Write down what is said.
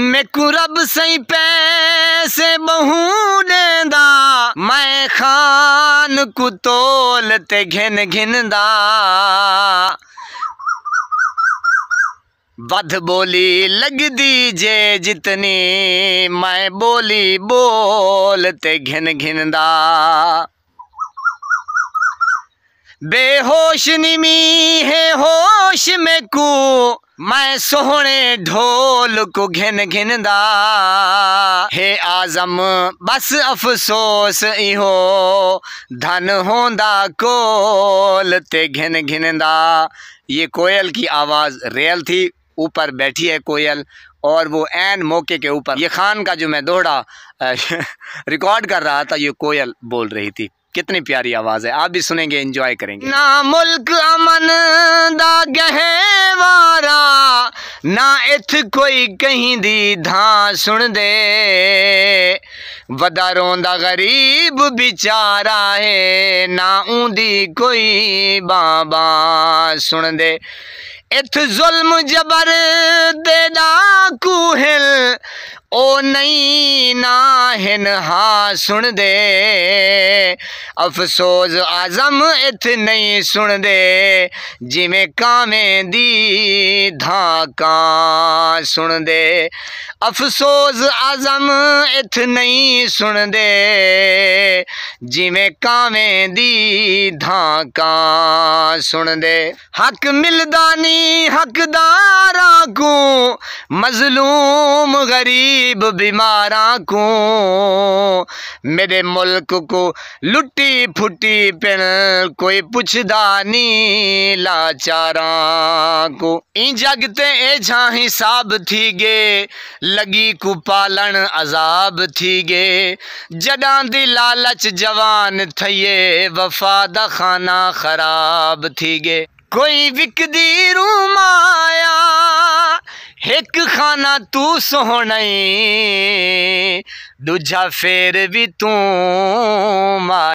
میں قرب سی پیسے میں خان بہ گھن گھن دا ودھ بولی لگ دی جے جتنی میں بولی بولتے گھن دا بے ہوش نمی ہے ہوش میں کو میں سونے ڈھول کو گھن گھن دا ہے آزم بس افسوس دھن کول تے گھن گھن دا یہ کوئل کی آواز ریل تھی اوپر بیٹھی ہے کوئل اور وہ این موقع کے اوپر یہ خان کا جو میں دوڑا ریکارڈ کر رہا تھا یہ کوئل بول رہی تھی کتنی پیاری آواز ہے آپ بھی سنیں گے انجوائے کریں گے نا ملک امن دا ات کوئی کہیں داں سن دونوں غریب بچارا ہے نہ ان کو کوئی باں باں سن دلم جبر دہل وہ نہیں سن دے افسوس ازم ات نہیں سن دے کامیں دی دھاکاں سن دے افسوس اعظم ات نہیں سن دے جی دی دھاکاں سن دے حق ملدانی نہیں ہک د مظلوم غریب بیماراں کو میرے ملک کو لٹی پھٹی پن کوئی پوچھد نہیں لاچاراں کو این جگتے حساب تھی گے لگی کو پالن عذاب تھی گے جڈاں لالچ جوان تھے وفاد خانہ خراب تھی گے کوئی وکدی دی ایک خانہ تو سہنائی دجھا فیر بھی تو مائی